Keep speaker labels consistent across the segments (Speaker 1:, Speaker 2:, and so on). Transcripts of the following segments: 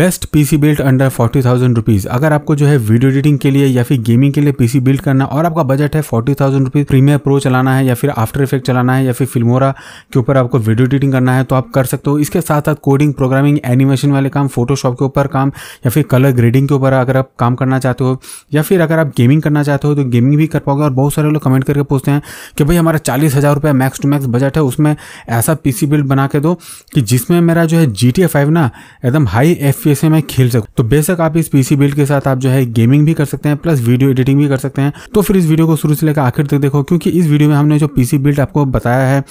Speaker 1: best PC built under forty thousand rupees अगर आपको जो है वीडियो एडिटिंग के लिए या फिर गेमिंग के लिए पीसी बिल्ड करना और आपका बजट है forty thousand rupees Premiere Pro चलाना है या फिर आफ्टर इफेक्ट चलाना है या फिर फिल्मोरा के ऊपर आपको वीडियो एडिटिंग करना है तो आप कर सकते हो इसके साथ साथ कोडिंग प्रोग्रामिंग एनिमेशन वाले काम फोटोशॉप के ऊपर काम या फिर कलर ग्रेडिंग के ऊपर अगर आप काम करना चाहते हो या फिर अगर आप गेमिंग करना चाहते हो तो गेमिंग भी कर पाओगे और बहुत सारे लोग कमेंट करके पूछते हैं कि भाई हमारा चालीस हज़ार रुपया मैक्स टू मैक्स बजट है उसमें ऐसा पीसी बिल्ड बना के दो कि जिसमें मेरा जो है जी टी फाइव ना एकदम हाई एफ से मैं खेल सकूं तो बेशक आप इस पीसी बिल्ड के साथ आप जो है गेमिंग भी कर सकते हैं प्लस वीडियो एडिटिंग भी कर सकते हैं तो फिर इस वीडियो को शुरू से लेकर आखिर तक देखो क्योंकि इस वीडियो में हमने जो पीसी बिल्ड आपको बताया है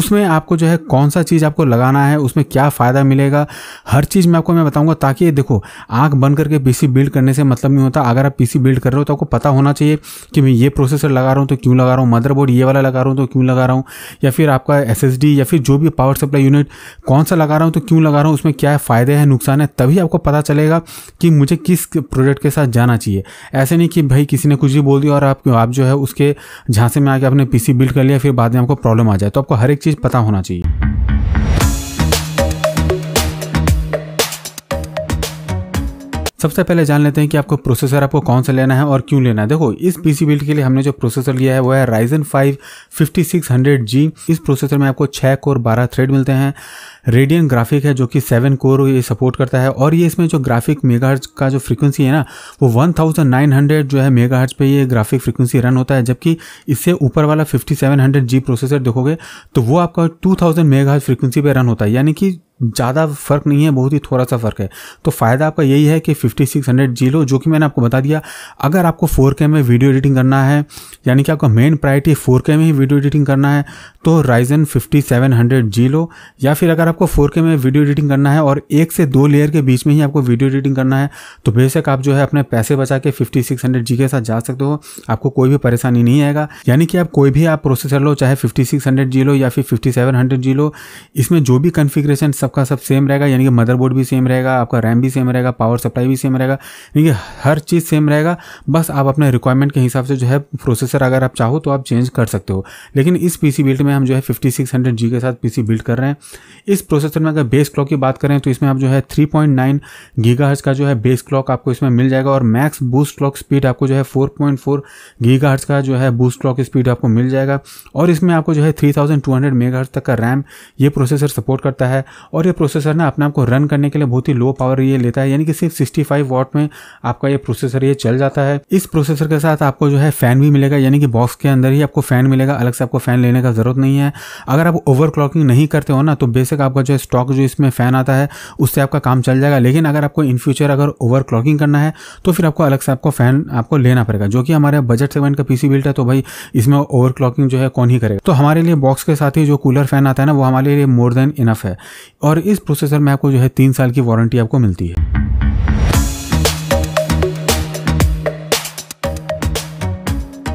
Speaker 1: उसमें आपको जो है कौन सा चीज़ आपको लगाना है उसमें क्या फ़ायदा मिलेगा हर चीज़ मैं आपको मैं बताऊंगा ताकि देखो आंख बंद करके पीसी बिल्ड करने से मतलब नहीं होता अगर आप पीसी बिल्ड कर रहे हो तो आपको पता होना चाहिए कि मैं ये प्रोसेसर लगा रहा हूँ तो क्यों लगा रहा हूँ मदरबोर्ड ये वाला लगा रहा हूँ तो क्यों लगा रहा हूँ या फिर आपका एस या फिर जो भी पावर सप्लाई यूनिट कौन सा लगा रहा हूँ तो क्यों लगा रहा हूँ उसमें क्या फ़ायदे हैं नुकसान है तभी तभी आपको पता चलेगा कि मुझे किस प्रोडक्ट के साथ जाना चाहिए ऐसे नहीं कि भाई किसी ने कुछ भी बोल दिया और आप आप जो है उसके झांसे में आके आपने पीसी बिल्ड कर लिया फिर बाद में आपको प्रॉब्लम आ जाए तो आपको हर एक चीज़ पता होना चाहिए सबसे पहले जान लेते हैं कि आपको प्रोसेसर आपको कौन सा लेना है और क्यों लेना है देखो इस पीसी बिल्ड के लिए हमने जो प्रोसेसर लिया है वो है राइजन 5 5600G इस प्रोसेसर में आपको 6 कोर 12 थ्रेड मिलते हैं रेडियन ग्राफिक है जो कि सेवन कोर ये सपोर्ट करता है और ये इसमें जो ग्राफिक मेगाहर्ट्ज का जो फ्रीक्वेंसी है ना वो 1900 जो है मेगाहर्ट्ज पे ये ग्राफिक फ्रीक्वेंसी रन होता है जबकि इससे ऊपर वाला जी प्रोसेसर देखोगे तो वो आपका 2000 हर्ज फ्रीक्वेंसी पे रन होता है यानी कि ज़्यादा फर्क नहीं है बहुत ही थोड़ा सा फ़र्क है तो फ़ायदा आपका यही है कि 5600 जी लो जो कि मैंने आपको बता दिया अगर आपको 4K में वीडियो एडिटिंग करना है यानी कि आपका मेन प्रायोरिटी 4K में ही वीडियो एडिटिंग करना है तो राइजन 5700 जी लो या फिर अगर आप आपको के में वीडियो एडिटिंग करना है और एक से दो लेयर के बीच में ही आपको वीडियो एडिटिंग करना है तो बेशक आप जो है अपने पैसे बचा के फिफ्टी सिक्स हंड्रेड जी के साथ जा सकते हो आपको कोई भी परेशानी नहीं आएगा यानी कि आप कोई भी आप प्रोसेसर लो चाहे फिफ्टी सिक्स हंड्रेड जी लो या फिर फिफ्टी सेवन हंड्रेड जी लो इसमें जो भी कन्फिग्रेशन सबका सब सेम रहेगा यानी कि मदरबोर्ड भी सेम रहेगा आपका रैम भी सेम रहेगा पावर सप्लाई भी सेम रहेगा यानी कि हर चीज़ सेम रहेगा बस आप अपने रिक्वायरमेंट के हिसाब से जो है प्रोसेसर अगर आप चाहो तो आप चेंज कर सकते हो लेकिन इस पी बिल्ट में हम जो है फिफ्टी सिक्स हंड्रेड जी के साथ पी बिल्ड कर रहे हैं इस प्रोसेसर में अगर बेस क्लॉक की बात करें तो इसमें आप जो है 3.9 पॉइंट का जो है बेस क्लॉक आपको इसमें मिल जाएगा और मैक्स बूस्ट क्लॉक स्पीड आपको जो है 4.4 पॉइंट का जो है बूस्ट क्लॉक स्पीड आपको मिल जाएगा और इसमें आपको जो है 3200 थाउजेंड तक का रैम ये प्रोसेसर सपोर्ट करता है और ये प्रोसेसर ना अपने आपको रन करने के लिए बहुत ही लो पावर ये लेता है यानी कि सिर्फ सिक्सटी फाइव में आपका ये प्रोसेसर ये चल जाता है इस प्रोसेसर के साथ आपको जो है फैन भी मिलेगा यानी कि बॉक्स के अंदर ही आपको फैन मिलेगा अलग से आपको फैन लेने का जरूरत नहीं है अगर आप ओवर नहीं करते हो ना तो बेसिक आप आपका जो स्टॉक जो इसमें फ़ैन आता है उससे आपका काम चल जाएगा लेकिन अगर आपको इन फ्यूचर अगर ओवर क्लॉकिंग करना है तो फिर आपको अलग से आपको फ़ैन आपको लेना पड़ेगा जो कि हमारे बजट सेगमेंट का पीसी बिल्ट है तो भाई इसमें ओवर क्लॉकिंग जो है कौन ही करेगा तो हमारे लिए बॉक्स के साथ ही जो कूलर फ़ैन आता है ना वो हमारे लिए मोर देन इनफ है और इस प्रोसेसर में आपको जो है तीन साल की वारंटी आपको मिलती है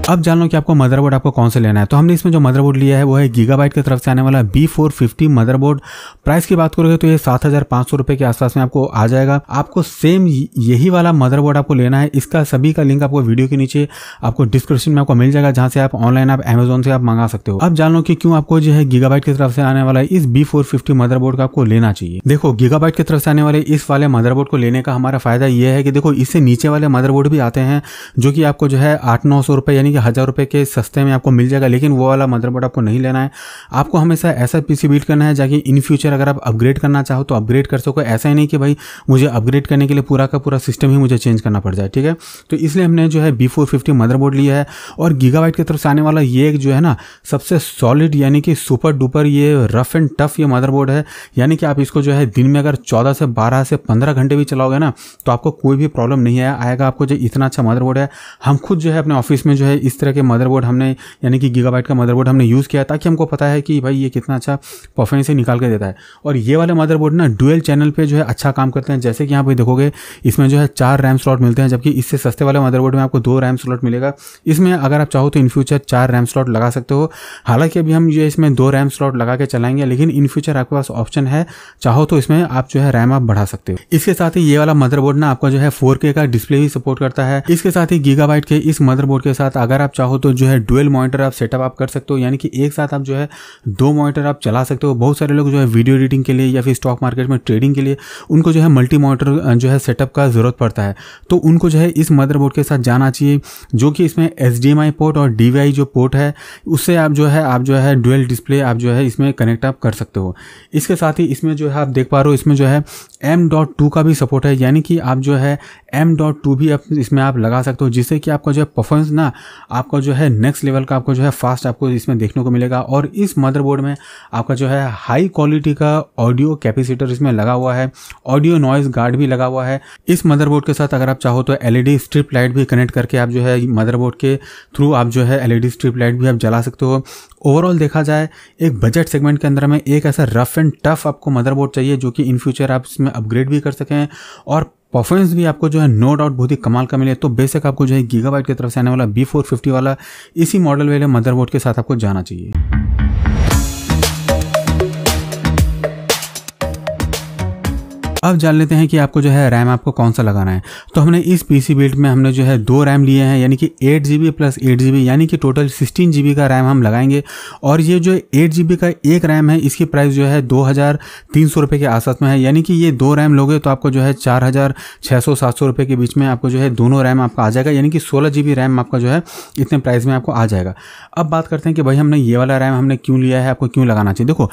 Speaker 1: अब जान लो कि आपको मदरबोर्ड आपको कौन सा लेना है तो हमने इसमें जो मदरबोर्ड लिया है वो है गीगाबाइट की तरफ से आने वाला B four fifty motherboard price की बात करोगे तो ये सात हज़ार पांच सौ रुपए के आसपास में आपको आ जाएगा आपको सेम यही वाला मदरबोर्ड आपको लेना है इसका सभी का लिंक आपको वीडियो के नीचे आपको डिस्क्रिप्शन में आपको मिल जाएगा जहां से आप ऑनलाइन आप एमेजोन से आप मंगा सकते हो अब जान लो कि क्यों आपको जो है गीगाबाइट की तरफ से आने वाला इस बी फोर फिफ्टी मदरबोर्ड का आपको लेना चाहिए देखो गीगाबाइट की तरफ से आने वाले इस वाले मदरबोर्ड को लेने का हमारा फायदा यह है कि देखो इससे नीचे वाले मदरबोर्ड भी आते हैं जो कि आपको जो है आठ नौ सौ रुपए यानी कि हज़ार रुपये के सस्ते में आपको मिल जाएगा लेकिन वो वाला मदरबोर्ड आपको नहीं लेना है आपको हमेशा ऐसा पीसी बिल्ड करना है जाकि इन फ्यूचर अगर आप अपग्रेड करना चाहो तो अपग्रेड कर सको ऐसा ही नहीं कि भाई मुझे अपग्रेड करने के लिए पूरा का पूरा सिस्टम ही मुझे चेंज करना पड़ जाए ठीक है तो इसलिए हमने जो है बी फोर फिफ्टी मदरबोर्ड लिया है और गीगावाइट की तरफ से आने वाला ये एक जो है ना सबसे सॉलिड यानी कि सुपर डुपर ये रफ एंड टफ ये मदरबोर्ड है यानी कि आप इसको जो है दिन में अगर चौदह से बारह से पंद्रह घंटे भी चलाओगे ना तो आपको कोई भी प्रॉब्लम नहीं आया आएगा आपको जो इतना अच्छा मदरबोर्ड है हम खुद जो है अपने ऑफिस में जो है इस तरह के मदरबोर्ड हमने यानी कि गीगाबाइट का मदरबोर्ड हमने यूज़ किया ताकि हमको पता है कि भाई ये कितना अच्छा परफॉर्मेंस ही निकाल के देता है और ये वाले मदरबोर्ड ना डुअल चैनल पर जो है अच्छा काम करते हैं जैसे कि यहाँ पर देखोगे इसमें जो है चार रैम स्लॉट मिलते हैं जबकि इससे सस्ते वाले मदरबोर्ड में आपको दो रैम स्लॉट मिलेगा इसमें अगर आप चाहो तो इन फ्यूचर चार रैम स्लॉट लगा सकते हो हालांकि अभी हम ये इसमें दो रैम स्लॉट लगा के चलाएंगे लेकिन इन फ्यूचर आपके पास ऑप्शन है चाहो तो इसमें आप जो है रैम आप बढ़ा सकते हो इसके साथ ही ये वाला मदरबोर्ड ना आपका जो है फोर का डिस्प्ले भी सपोर्ट करता है इसके साथ ही गीगाबाइट के इस मदरबोर्ड के साथ अगर अगर आप चाहो तो जो है डुअल मॉनिटर आप सेटअप आप कर सकते हो यानी कि एक साथ आप जो है दो मॉनिटर आप चला सकते हो बहुत सारे लोग जो है वीडियो एडिटिंग के लिए या फिर स्टॉक मार्केट में ट्रेडिंग के लिए उनको जो है मल्टी मॉनिटर जो है सेटअप का ज़रूरत पड़ता है तो उनको जो है इस मदरबोर्ड के साथ जाना चाहिए जो कि इसमें एस पोर्ट और डी जो पोर्ट है उससे आप जो है आप जो है डुअल डिस्प्ले आप जो है इसमें कनेक्ट आप कर सकते हो इसके साथ ही इसमें जो है आप देख पा रहे हो इसमें जो है एम डॉट टू का भी सपोर्ट है यानी कि आप जो है एम डॉट टू भी आप इसमें आप लगा सकते हो जिससे कि आपका जो है परफॉर्मेंस ना आपका जो है नेक्स्ट लेवल का आपको जो है फास्ट आपको इसमें देखने को मिलेगा और इस मदरबोर्ड में आपका जो है हाई क्वालिटी का ऑडियो कैपेसिटर इसमें लगा हुआ है ऑडियो नॉइज गार्ड भी लगा हुआ है इस मदरबोर्ड के साथ अगर आप चाहो तो एलईडी स्ट्रिप लाइट भी कनेक्ट करके आप जो है मदरबोर्ड के थ्रू आप जो है एलईडी स्ट्रिप लाइट भी आप जला सकते हो ओवरऑल देखा जाए एक बजट सेगमेंट के अंदर में एक ऐसा रफ एंड टफ आपको मदरबोर्ड चाहिए जो कि इन फ्यूचर आप इसमें अपग्रेड भी कर सकें और परफॉर्मेंस भी आपको जो है नो डाउट बहुत ही कमाल का मिले तो बेसिक आपको जो है गीगाबाइट की तरफ से आने वाला बी फोर फिफ्टी वाला इसी मॉडल वाले मदरबोर्ड के साथ आपको जाना चाहिए अब जान लेते हैं कि आपको जो है रैम आपको कौन सा लगाना है तो हमने इस पी सी बिल्ट में हमने जो है दो रैम लिए हैं यानी कि eight G B plus eight G B यानी कि टोटल सिक्सटीन जी बी का रैम हम लगाएंगे और ये जो एट जी बी का एक रैम है इसकी प्राइस जो है दो हज़ार तीन सौ रुपये के आसपास में है यानी कि ये दो रैम लोगे तो आपको जो है चार हज़ार छः सौ सात सौ रुपये के बीच में आपको जो है दोनों रैम आपका आ जाएगा यानी कि सोलह जी बी रैम आपका जो है इतने प्राइस में आपको आ जाएगा अब बात करते हैं कि भाई हमने ये वाला रैम हमने क्यों लिया है आपको क्यों लगाना चाहिए देखो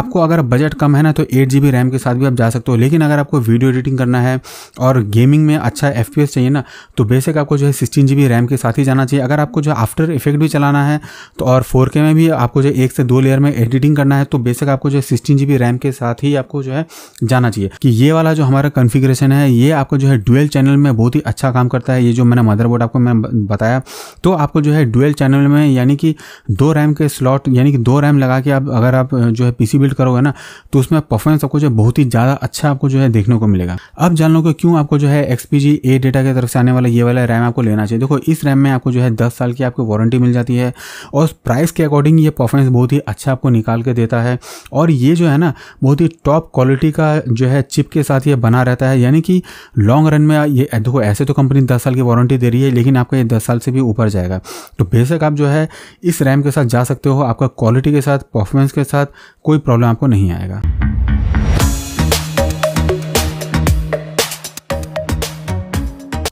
Speaker 1: आपको अगर बजट कम है ना तो एट जी बी रैम के साथ भी आप जा सकते हो लेकिन अगर आपको वीडियो एडिटिंग करना है और गेमिंग में अच्छा एफ चाहिए ना तो बेसिक आपको जो है सिक्सटीन जी रैम के साथ ही जाना चाहिए अगर आपको जो आफ्टर इफेक्ट भी चलाना है तो और फोर में भी आपको जो एक से दो लेयर में एडिटिंग करना है तो बेसिक आपको जो है सिक्सटीन जी रैम के साथ ही आपको जो है जाना चाहिए कि ये वाला जो हमारा कन्फिग्रेशन है ये आपको जो है डुअल चैनल में बहुत ही अच्छा काम करता है ये जो मैंने मदरबोर्ड आपको मैं बताया तो आपको जो है डुअल चैनल में यानी कि दो रैम के स्लॉट यानी कि दो रैम लगा के आप अगर आप जो है पीसी बिल्ड करोगे ना तो उसमें परफॉर्मेंस आपको जो बहुत ही ज़्यादा अच्छा आपको जो है देखने को मिलेगा अब जान लो कि क्यों आपको जो है एक्सपीजी ए डेटा की तरफ से आने वाला ये वाला रैम आपको लेना चाहिए देखो इस रैम में आपको जो है दस साल की आपको वारंटी मिल जाती है और प्राइस के अकॉर्डिंग ये परफॉर्मेंस बहुत ही अच्छा आपको निकाल के देता है और ये जो है ना बहुत ही टॉप क्वालिटी का जो है चिप के साथ ये बना रहता है यानी कि लॉन्ग रन में ये देखो ऐसे तो कंपनी दस साल की वारंटी दे रही है लेकिन आपका ये दस साल से भी ऊपर जाएगा तो बेशक आप जो है इस रैम के साथ जा सकते हो आपका क्वालिटी के साथ परफॉर्मेंस के साथ कोई प्रॉब्लम आपको नहीं आएगा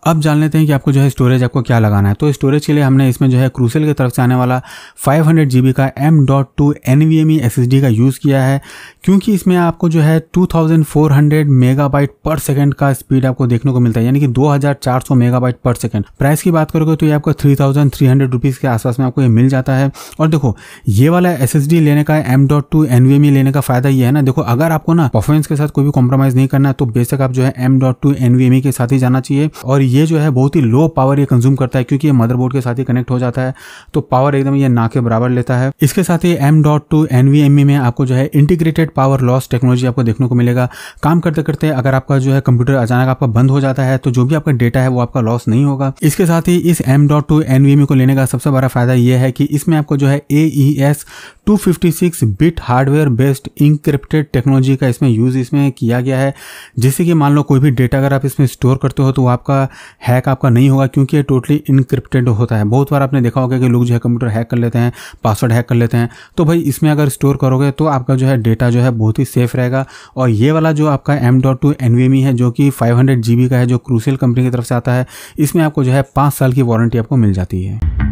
Speaker 1: अब जान लेते हैं कि आपको जो है स्टोरेज आपको क्या लगाना है तो स्टोरेज के लिए हमने इसमें जो है क्रूसल की तरफ से आने वाला 500 जीबी का M dot two N V M E का यूज़ किया है क्योंकि इसमें आपको जो है 2400 मेगाबाइट पर सेकंड का स्पीड आपको देखने को मिलता है यानी कि 2400 मेगाबाइट पर सेकंड प्राइस की बात करोगे तो ये आपको three thousand three hundred rupees के आसपास में आपको ये मिल जाता है और देखो ये वाला एस एस डी लेने का M dot two N V M E लेने का फ़ायदा ये है ना देखो अगर आपको ना परफॉर्मेंस के साथ कोई भी कॉम्प्रोमाइज़ नहीं करना है तो बेशक आप जो है M dot two N V M E के साथ ही जाना चाहिए और ये ये जो है बहुत ही लो पावर ये कंज्यूम करता है क्योंकि ये मदरबोर्ड के साथ ही कनेक्ट हो जाता है तो पावर एकदम ये ना के बराबर लेता है इसके साथ ही M dot two N V M E में आपको जो है इंटीग्रेटेड पावर लॉस टेक्नोलॉजी आपको देखने को मिलेगा काम करते करते अगर आपका जो है कंप्यूटर अचानक आपका बंद हो जाता है तो जो भी आपका डेटा है वो आपका लॉस नहीं होगा इसके साथ ही इस M dot two N V M E को लेने का सबसे बड़ा फायदा यह है कि इसमें आपको जो है A E S two fifty six bit hardware based encrypted technology का इसमें यूज़ इसमें किया गया है जिससे कि मान लो कोई भी डेटा अगर आप इसमें स्टोर करते हो तो आपका हैक आपका नहीं होगा क्योंकि ये टोटली इनक्रिप्टेड होता है बहुत बार आपने देखा होगा कि लोग जो है कंप्यूटर हैक कर लेते हैं पासवर्ड हैक कर लेते हैं तो भाई इसमें अगर स्टोर करोगे तो आपका जो है डेटा जो है बहुत ही सेफ रहेगा और ये वाला जो आपका एम डॉट टू एन है जो कि फाइव हंड्रेड जी बी का है जो क्रूसियल कंपनी की तरफ से आता है इसमें आपको जो है पाँच साल की वारंटी आपको मिल जाती है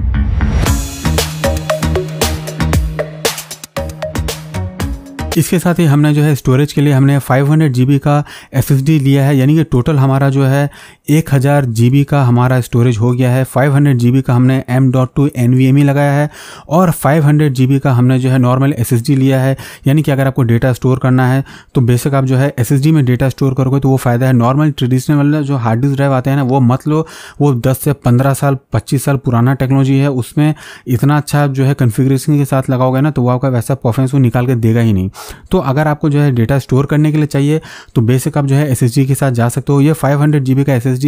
Speaker 1: इसके साथ ही हमने जो है स्टोरेज के लिए हमने 500 हंड्रेड का एस लिया है यानी कि टोटल हमारा जो है 1000 हज़ार का हमारा स्टोरेज हो गया है 500 हंड्रेड का हमने एम डॉट टू एन लगाया है और 500 हंड्रेड का हमने जो है नॉर्मल एस लिया है यानी कि अगर आपको डेटा स्टोर करना है तो बेसिक आप जो है एस में डेटा स्टोर करोगे तो वो फ़ायदा है नॉर्मल ट्रेडिशनल जो हार्ड डिस्क ड्राइव आते हैं ना वो मत लो वो दस से पंद्रह साल पच्चीस साल पुराना टेक्नोलॉजी है उसमें इतना अच्छा जो है कन्फिग्रेशन के साथ लगाओगे ना तो वो आपका वैसा परफॉर्मेंस वो निकाल के देगा ही नहीं तो अगर आपको जो है डेटा स्टोर करने के लिए चाहिए तो बेसिक आप जो है एस के साथ जा सकते हो ये फाइव हंड्रेड का एस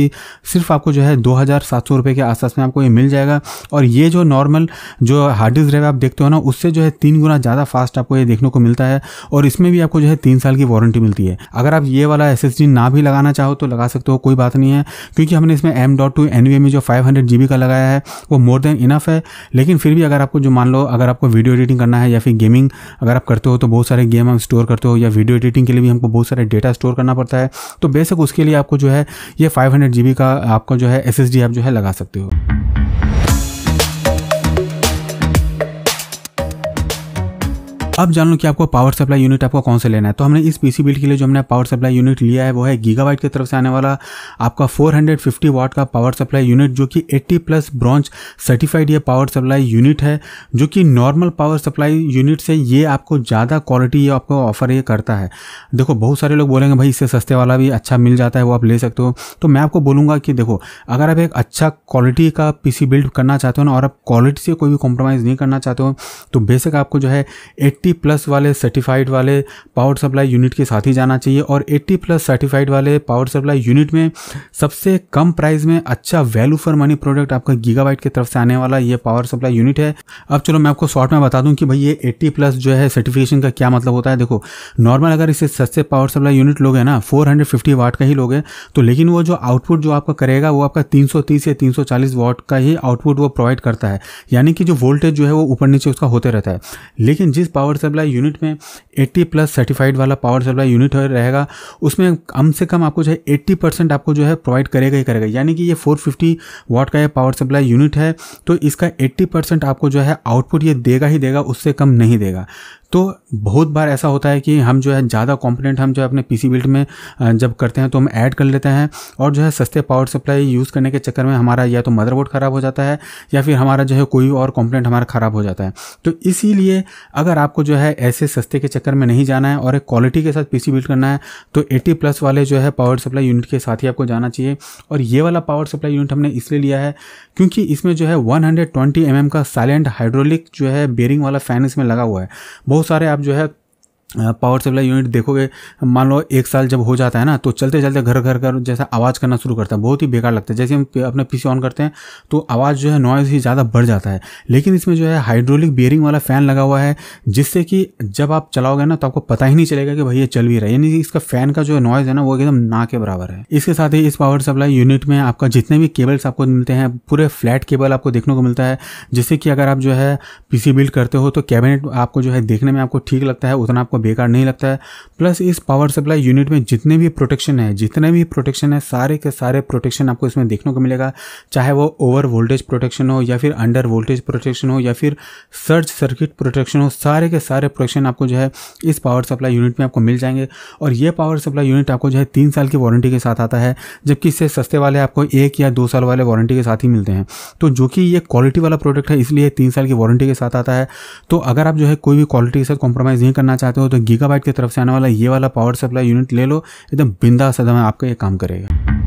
Speaker 1: सिर्फ आपको जो है दो हज़ार सात सौ रुपये के आसपास में आपको ये मिल जाएगा और ये जो नॉर्मल जो हार्ड डिस्क ड्राइव आप देखते हो ना उससे जो है तीन गुना ज़्यादा फास्ट आपको ये देखने को मिलता है और इसमें भी आपको जो है तीन साल की वारंटी मिलती है अगर आप ये वाला एस ना भी लगाना चाहो तो लगा सकते हो कोई बात नहीं है क्योंकि हमने इसमें एम डॉट टू एन में जो फाइव हंड्रेड का लगाया है वो मोर देन इनफ है लेकिन फिर भी अगर आपको जो मान लो अगर आपको वीडियो एडिटिंग करना है या फिर गेमिंग अगर आप करते हो तो बहुत सारे में गेम हम स्टोर करते हो या वीडियो एडिटिंग के लिए भी हमको बहुत सारे डेटा स्टोर करना पड़ता है तो बेसिक उसके लिए आपको जो है ये फाइव हंड्रेड का आपका जो है एस एस आप जो है लगा सकते हो अब जान लो कि आपको पावर सप्लाई यूनिट आपको कौन से लेना है तो हमने इस पीसी बिल्ड के लिए जो हमने पावर सप्लाई यूनिट लिया है वो है गीगावाइट की तरफ से आने वाला आपका 450 वाट का पावर सप्लाई यूनिट जो कि 80 प्लस ब्रांच सर्टिफाइड ये पावर सप्लाई यूनिट है जो कि नॉर्मल पावर सप्लाई यूनिट से ये आपको ज़्यादा क्वालिटी ये आपको ऑफर ये करता है देखो बहुत सारे लोग बोलेंगे भाई इससे सस्ते वाला भी अच्छा मिल जाता है वो आप ले सकते हो तो मैं आपको बोलूँगा कि देखो अगर आप एक अच्छा क्वालिटी का पी बिल्ड करना चाहते हो ना और आप क्वालिटी से कोई भी कॉम्प्रोमाइज़ नहीं करना चाहते हो तो बेसिक आपको जो है एट्टी एट्टी प्लस वाले सर्टिफाइड वाले पावर सप्लाई यूनिट के साथ ही जाना चाहिए और एट्टी प्लस सर्टिफाइड वाले पावर सप्लाई यूनिट में सबसे कम प्राइस में अच्छा वैल्यू फॉर मनी प्रोडक्ट आपका गीगाबाइट की तरफ से आने वाला ये पावर सप्लाई यूनिट है अब चलो मैं आपको शॉर्ट में बता दूं कि भाई ये एट्टी प्लस जो है सर्टिफिकेशन का क्या मतलब होता है देखो नॉर्मल अगर इसे सस्ते पावर सप्लाई यूनिट लोग हैं ना फोर वाट का ही लोगे तो लेकिन वो जो आउटपुट जो आपका करेगा वो आपका 330 या 340 वाट का ही आउटपुट वो प्रोवाइड करता है यानी कि जो वोल्टेज जो है वो ऊपर नीचे उसका होते रहता है लेकिन जिस पावर सप्लाई यूनिट में 80 प्लस सर्टिफाइड वाला पावर सप्लाई यूनिट रहेगा उसमें कम से कम आपको जो है एट्टी परसेंट आपको जो है प्रोवाइड करेगा ही करेगा यानी कि ये 450 वाट का ये पावर सप्लाई यूनिट है तो इसका 80 परसेंट आपको जो है आउटपुट ये देगा ही देगा उससे कम नहीं देगा तो बहुत बार ऐसा होता है कि हम जो है ज़्यादा कंपोनेंट हम जो है अपने पीसी बिल्ड में जब करते हैं तो हम ऐड कर लेते हैं और जो है सस्ते पावर सप्लाई यूज़ करने के चक्कर में हमारा या तो मदरबोर्ड ख़राब हो जाता है या फिर हमारा जो है कोई और कंपोनेंट हमारा ख़राब हो जाता है तो इसीलिए अगर आपको जो है ऐसे सस्ते के चक्कर में नहीं जाना है और एक क्वालिटी के साथ पी बिल्ड करना है तो एटी प्लस वाले जो है पावर सप्लाई यूनिट के साथ ही आपको जाना चाहिए और ये वाला पावर सप्लाई यूनिट हमने इसलिए लिया है क्योंकि इसमें जो है वन हंड्रेड mm का साइलेंट हाइड्रोलिक जो है बेरिंग वाला फ़ैन इसमें लगा हुआ है बहुत सारे आप जो है पावर सप्लाई यूनिट देखोगे मान लो एक साल जब हो जाता है ना तो चलते चलते घर घर घर जैसा आवाज़ करना शुरू करता है बहुत ही बेकार लगता है जैसे हम अपना पीसी ऑन करते हैं तो आवाज़ जो है नॉइज़ ही ज़्यादा बढ़ जाता है लेकिन इसमें जो है हाइड्रोलिक बियरिंग वाला फ़ैन लगा हुआ है जिससे कि जब आप चलाओगे ना तो आपको पता ही नहीं चलेगा कि भाई ये चल भी रहा है यानी इसका फ़ैन का जो है नॉइज़ है ना वो एकदम ना के बराबर है इसके साथ ही इस पावर सप्लाई यूनिट में आपका जितने भी केबल्स आपको मिलते हैं पूरे फ्लैट केबल आपको देखने को मिलता है जिससे कि अगर आप जो है पी बिल्ड करते हो तो कैबिनेट आपको जो है देखने में आपको ठीक लगता है उतना आपको बेकार नहीं लगता है प्लस इस पावर सप्लाई यूनिट में जितने भी प्रोटेक्शन है जितने भी प्रोटेक्शन है सारे के सारे प्रोटेक्शन आपको इसमें देखने को मिलेगा चाहे वो ओवर वोल्टेज प्रोटेक्शन हो या फिर अंडर वोल्टेज प्रोटेक्शन हो या फिर सर्च सर्किट प्रोटेक्शन हो सारे के सारे प्रोटेक्शन आपको जो है इस पावर सप्लाई यूनिट में आपको मिल जाएंगे और ये पावर सप्लाई यूनिट आपको जो है तीन साल की वारंटी के साथ आता है जबकि इससे सस्ते वाले आपको एक या दो साल वाले वारंटी के साथ ही मिलते हैं तो जो कि ये क्वालिटी वाला प्रोडक्ट है इसलिए तीन साल की वारंटी के साथ आता है तो अगर आप जो है कोई भी क्वालिटी के साथ कॉम्प्रोमाइज़ नहीं करना चाहते हो हो तो गीगाबाइट की तरफ से आने वाला ये वाला पावर सप्लाई यूनिट ले लो एकदम बिंदा सदम तो आपका ये काम करेगा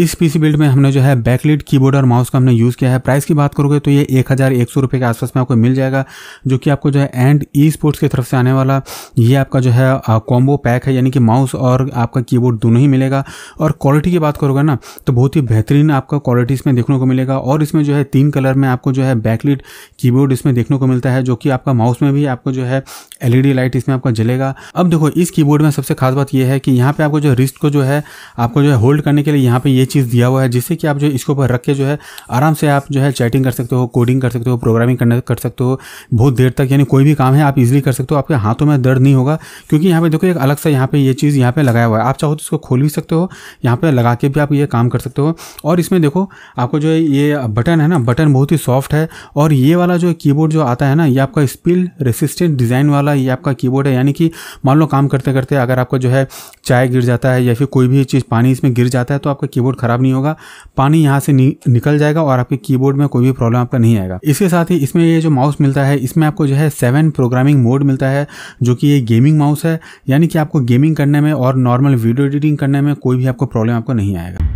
Speaker 1: इस पीसी बिल्ड में हमने जो है बैकलिट कीबोर्ड और माउस का हमने यूज़ किया है प्राइस की बात करोगे तो ये एक हज़ार एक सौ रुपये के आसपास में आपको मिल जाएगा जो कि आपको जो है एंड ई स्पोर्ट्स की तरफ से आने वाला ये आपका जो है कॉम्बो पैक है यानी कि माउस और आपका कीबोर्ड दोनों ही मिलेगा और क्वालिटी की बात करोगे ना तो बहुत ही बेहतरीन आपका क्वालिटी इसमें देखने को मिलेगा और इसमें जो है तीन कलर में आपको जो है बैकलिट कीबोर्ड इसमें देखने को मिलता है जो कि आपका माउस में भी आपको जो है एलईडी लाइट इसमें आपका जलेगा अब देखो इस कीबोर्ड में सबसे खास बात यह है कि यहाँ पे आपको जो रिस्ट को जो है आपको जो है होल्ड करने के लिए यहाँ पे ये ये चीज़ दिया हुआ है जिससे कि आप जो इसके ऊपर रख के जो है आराम से आप जो है चैटिंग कर सकते हो कोडिंग कर सकते हो प्रोग्रामिंग करने कर सकते हो बहुत देर तक यानी कोई भी काम है आप इजीली कर सकते हो आपके हाथों में दर्द नहीं होगा क्योंकि यहाँ पे देखो एक अलग सा यहाँ पे ये चीज़ यहाँ पे लगाया हुआ है आप चाहो तो इसको खोल भी सकते हो यहाँ पे लगा के भी आप ये काम कर सकते हो और इसमें देखो आपको जो है ये बटन है ना बटन बहुत ही सॉफ्ट है और ये वाला जो कीबोर्ड जो आता है ना ये आपका स्पिल रेसिस्टेंट डिज़ाइन वाला ये आपका कीबोर्ड है यानी कि मान लो काम करते करते अगर आपको जो है चाय गिर जाता है या फिर कोई भी चीज़ पानी इसमें गिर जाता है तो आपका कीबोर्ड ख़राब नहीं होगा पानी यहाँ से नि, निकल जाएगा और आपके कीबोर्ड में कोई भी प्रॉब्लम आपका नहीं आएगा इसके साथ ही इसमें ये जो माउस मिलता है इसमें आपको जो है सेवन प्रोग्रामिंग मोड मिलता है जो कि ये गेमिंग माउस है यानी कि आपको गेमिंग करने में और नॉर्मल वीडियो एडिटिंग करने में कोई भी आपको प्रॉब्लम आपको नहीं आएगा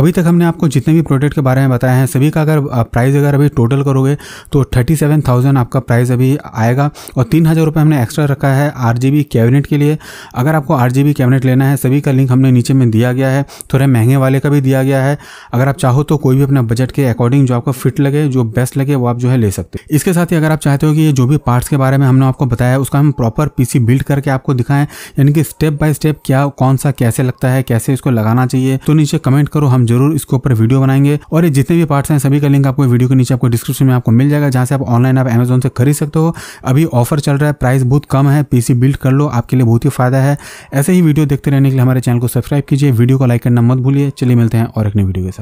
Speaker 1: अभी तक हमने आपको जितने भी प्रोडक्ट के बारे में बताया है सभी का अगर प्राइस अगर अभी टोटल करोगे तो थर्टी सेवन थाउजेंड आपका प्राइस अभी आएगा और तीन हज़ार रुपये हमने एक्स्ट्रा रखा है आर जी बी कैबिनेट के लिए अगर आपको आर जी बी कैबिनेट लेना है सभी का लिंक हमने नीचे में दिया गया है थोड़े महंगे वाले का भी दिया गया है अगर आप चाहो तो कोई भी अपना बजट के अकॉर्डिंग जो आपको फिट लगे जो बेस्ट लगे वो आप जो है ले सकते हैं इसके साथ ही अगर आप चाहते हो कि ये जो भी पार्ट्स के बारे में हमने आपको बताया है उसका हम प्रॉपर सी बिल्ड करके आपको दिखाएं यानी कि स्टेप बाय स्टेप क्या कौन सा कैसे लगता है कैसे इसको लगाना चाहिए तो नीचे कमेंट करो हम जरूर इसके ऊपर वीडियो बनाएंगे और ये जितने भी पार्ट्स हैं सभी का लिंक आपको वीडियो के नीचे आपको डिस्क्रिप्शन में आपको मिल जाएगा जहाँ से आप ऑनलाइन आप अमेजोन से खरीद सकते हो अभी ऑफर चल रहा है प्राइस बहुत कम है पीसी बिल्ड कर लो आपके लिए बहुत ही फायदा है ऐसे ही वीडियो देखते रहने के लिए हमारे चैनल को सब्सक्राइब कीजिए वीडियो को लाइक करना मत भूलिए चलिए मिलते हैं और एक नई वीडियो के साथ